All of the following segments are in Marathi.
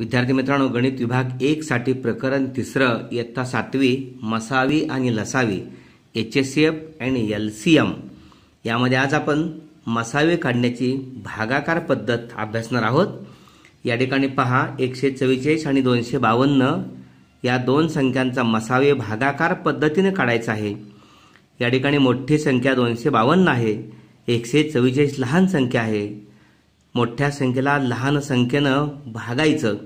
विद्यार्थी मित्रांनो गणित विभाग साठी प्रकरण तिसरं इयत्ता सातवी मसावी आणि लसावी एच एस सी एफ आणि एल सी एम यामध्ये आज आपण मसावी काढण्याची भागाकार पद्धत अभ्यासणार आहोत या ठिकाणी पहा एकशे चव्वेचाळीस आणि दोनशे बावन्न या दोन संख्यांचा मसावे भागाकार पद्धतीने काढायचा आहे या ठिकाणी मोठी संख्या दोनशे बावन्न आहे एकशे चव्वेचाळीस लहान संख्या आहे मोठ्या संख्येला लहान संख्येनं भागायचं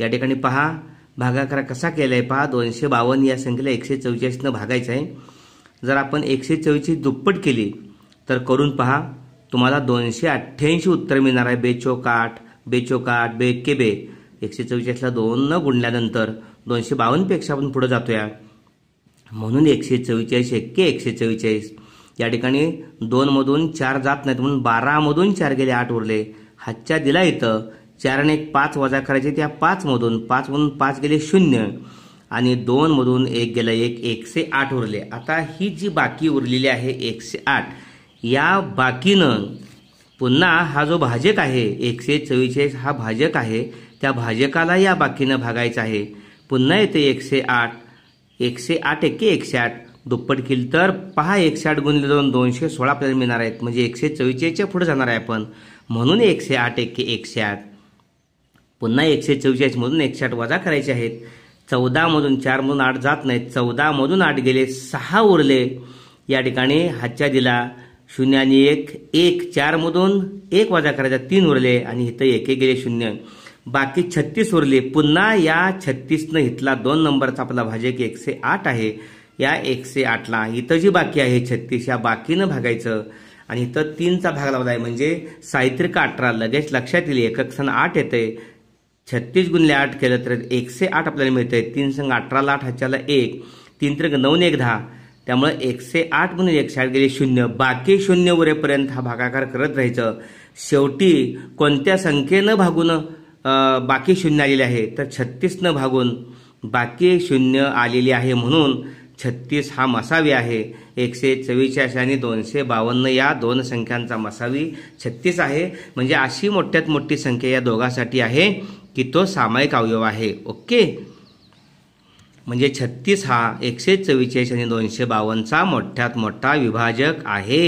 या ठिकाणी पहा भागाकार कसा केला आहे पहा दोनशे बावन्न या संख्येला एकशे चव्वेचाळीसनं भागायचं आहे जर आपण एकशे चव्वेचाळीस दुप्पट केली तर करून पहा तुम्हाला दोनशे अठ्ठ्याऐंशी उत्तर मिळणार आहे बेचोकाठ बेचोकाठ बेक्के बे एकशे चव्वेचाळीसला दोन न गुणल्यानंतर दोनशे बावन्नपेक्षा आपण पुढं जातोया म्हणून एकशे चव्वेचाळीस एक्के एकशे चव्वेचाळीस या ठिकाणी दोनमधून चार जात नाहीत म्हणून बारामधून चार गेले आठ उरले हातच्या दिला इथं चार एक पाच वजा करायचे त्या पाचमधून पाचमधून पाच गेले शून्य आणि दोनमधून एक गेलं एक एकशे आठ उरले आता ही जी बाकी उरलेली आहे एकशे आठ या बाकीनं पुन्हा हा जो भाजक आहे एकशे चव्वेचाळीस हा भाजक आहे त्या भाजकाला या बाकीनं भागायचं आहे पुन्हा येते एकशे आठ एकशे आठ एके एकशे आठ दुप्पट केली तर पहा एकशे आठ गुणले दोन दोनशे सोळा आपल्याला मिळणार आहेत म्हणजे एकशे चव्वेचाळीसच्या पुढे जाणार आहे आपण म्हणून एकशे आठ एक एकशे आठ पुन्हा एकशे चव्वेचाळीसमधून एकशे आठ वजा करायचे आहेत चौदामधून चारमधून आठ जात नाहीत चौदामधून आठ गेले सहा उरले या ठिकाणी हातच्या दिला शून्य आणि एक एक चारमधून एक वजा करायचा तीन उरले आणि इथं एक गेले शून्य बाकी छत्तीस उरले पुन्हा या छत्तीसनं इथला दोन नंबरचा आपला भाजक एकशे आठ आहे या एकशे आठला इथं जी बाकी आहे छत्तीस या बाकीनं भागायचं आणि इथं तीनचा भाग लावला आहे म्हणजे साहित्रिक अठरा लगेच लक्षात येईल एकक सण आठ येते छत्तीस गुणले आठ केलं तर एकशे आठ आपल्याला मिळते तीन संघ अठराला आठ ह्याच्याला एक तीन त्रिक नऊन एक दहा त्यामुळे एकशे आठ गुण एकशे आठ गेले शून्य बाकी शून्य उरेपर्यंत हा भागाकार करत राहायचं शेवटी कोणत्या संख्येनं भागून बाकी शून्य आलेले आहे तर छत्तीसनं भागून बाकी शून्य आलेली आहे म्हणून छत्तीस हा मसावी आहे एकशे चव्वेचाळीस आणि दोनशे बावन्न या दोन संख्यांचा मसावी छत्तीस आहे म्हणजे अशी मोठ्यात मोठी संख्या या दोघांसाठी आहे की तो सामायिक अवयव आहे ओके म्हणजे छत्तीस हा एकशे चव्वेचाळीस आणि दोनशे बावन्नचा मोठ्यात मोठा विभाजक आहे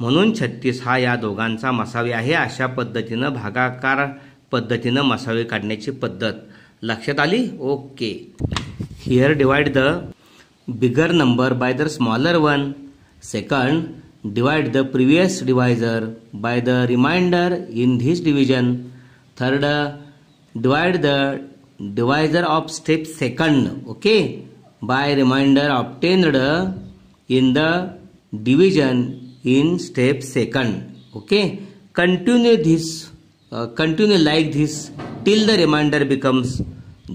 म्हणून छत्तीस हा या दोघांचा मसावी आहे अशा पद्धतीनं भागाकार पद्धतीनं मसावी काढण्याची पद्धत लक्षात आली okay here divide the bigger number by the smaller one. Second, divide the previous divisor by the remainder in this division. Third, divide the divisor of step second, okay, by remainder obtained in the division in step second, okay. Continue this, uh, continue like this till the remainder becomes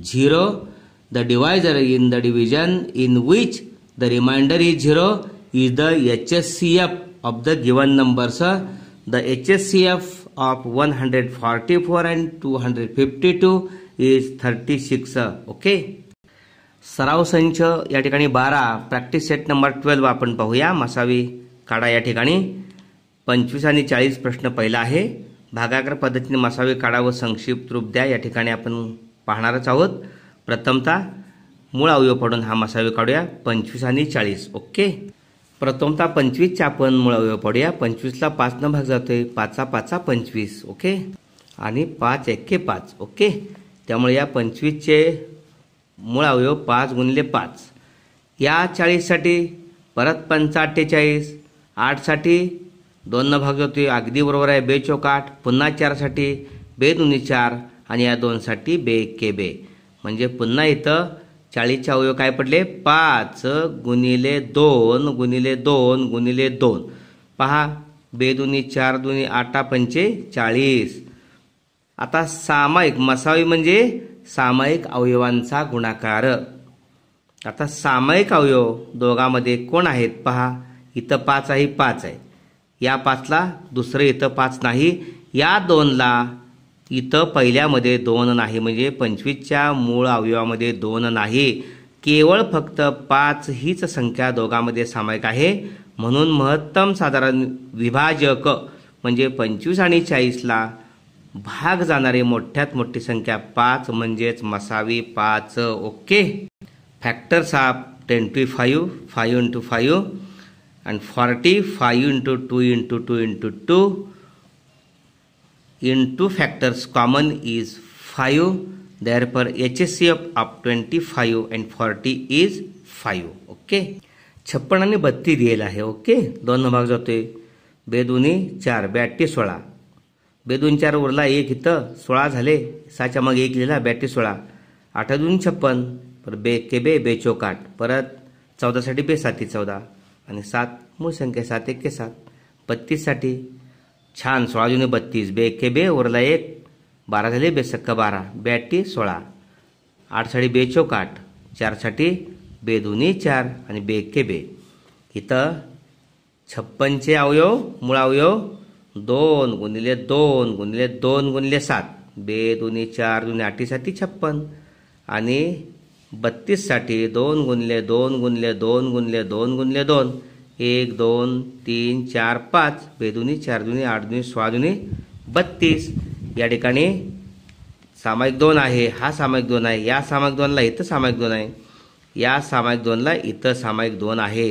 0 The divisor in the division in which the remainder the 0 is the HSCF of one hundred forty four and two 144 fifty 252 is thirty six okay सराव संच या ठिकाणी बारा प्रॅक्टिस सेट नंबर ट्वेल्व आपण पाहूया मसावी काढा या ठिकाणी पंचवीस आणि चाळीस प्रश्न पहिला आहे भागाकार पद्धतीने मसावी काढा व संक्षिप्त रूप द्या या ठिकाणी आपण पाहणारच आहोत प्रथमतः मूळ अवयव पडून हा मसावे काढूया पंचवीस आणि चाळीस ओके प्रथमतः पंचवीसचे आपण मूळ अवयव पाडूया पंचवीसला पाचनं भाग जातोय पाचा पाचा पंचवीस ओके आणि पाच एके पाच ओके त्यामुळे या पंचवीसचे मूळ अवयव पाच गुणले पाच या चाळीससाठी परत पंचा अठ्ठेचाळीस आठसाठी दोननं भाग जातोय अगदी बरोबर आहे बे चौकाठ पुन्हा चारसाठी बे दोन्ही चार आणि या दोनसाठी बे के बे म्हणजे पुन्हा इथं चाळीसच्या अवयव काय पडले पाच गुणिले दोन गुणिले दोन गुणिले दोन पहा बे दोन्ही चार दोन्ही आठा पंचे चाळीस आता सामायिक मसावी म्हणजे सामायिक अवयवांचा गुणाकार आता सामायिक अवयव दोघांमध्ये कोण आहेत पहा इथं पाच आहे पाच आहे या पाचला दुसरं इथं पाच नाही या दोनला इथं पहिल्यामध्ये दोन नाही म्हणजे पंचवीसच्या मूळ अवयवामध्ये दोन नाही केवळ फक्त पाच हीच संख्या दोघांमध्ये सामायिक आहे म्हणून महत्तम साधारण विभाजक म्हणजे पंचवीस आणि चाळीसला भाग जाणारी मोठ्यात मोठी संख्या पाच म्हणजेच मसावी पाच okay factors of ten two five five into five and forty five into two into two into two in two factors common is in therefore H S C F of twenty five and forty is 5 okay छप्पन आणि बत्तीस दिलेला आहे ओके दोन भाग जातोय बेदुनी चार बॅट्टी सोळा बेदून चार उरला एक इथं सोळा झाले सहाच्या मग एक लिहिला बॅट्टी सोळा आठ दोन छप्पन पर बे के बे बे आठ परत चौदासाठी बे साती चौदा आणि सात मूळ संख्या सात एक के सात बत्तीससाठी छान सोळा जुने बत्तीस बे एके बे उरला एक बारा झाले बेसक्का बारा बॅटी सोळा आठ साडी बे चौक आठ साठी बे दोन्ही चार आणि बे एके बे इथं छप्पनचे अवयव मूळ अवयव दोन गुणिले दोन गुणिले दोन गुणिले सात बे दोन्ही चार दोन्ही आठीसाठी छप्पन आणि बत्तीससाठी दोन गुणले दोन गुणले दोन गुणले दोन गुणले दोन एक दोन तीन चार पाच बेदुनी चार दुनी आठ दुनी सोळा दुनी बत्तीस या ठिकाणी सामायिक दोन आहे हा सामायिक दोन आहे या सामायिक दोनला इथं सामायिक दोन आहे या सामायिक दोनला इथं सामायिक दोन आहे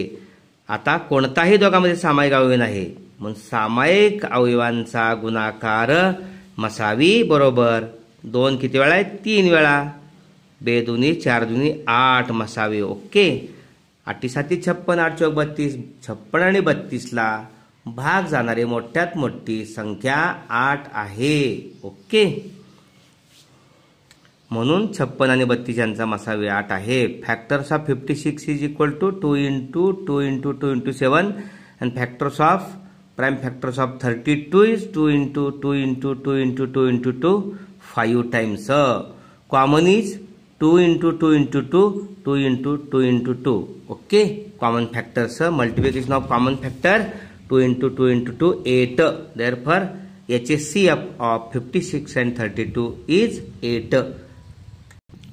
आता कोणताही दोघांमध्ये सामायिक अवयव नाही म्हणून सामायिक अवयवांचा गुणाकार मसावी बरोबर दोन किती वेळा आहे तीन वेळा बेदुनी चार दुनी आठ मसावी ओके आठीसाती छप्पन आठ चौक बत्तीस छप्पन आणि बत्तीसला भाग जाणारी मोठ्यात मोठी संख्या आठ आहे ओके म्हणून छप्पन आणि बत्तीस यांचा मसावे आठ आहे factors of fifty six is equal to two into two into two into seven and factors of prime factors of thirty two is two into two into two into two into two five times common is two into two into two two into two into two okay common factor sir multiplication of common factor two into two into two eight therefore H S C F of fifty six and thirty two is eight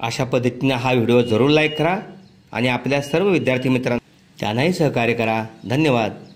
अशा पद्धतीने हा व्हिडिओ जरूर लाईक करा आणि आपल्या सर्व विद्यार्थी मित्रांना त्यांनाही सहकार्य करा धन्यवाद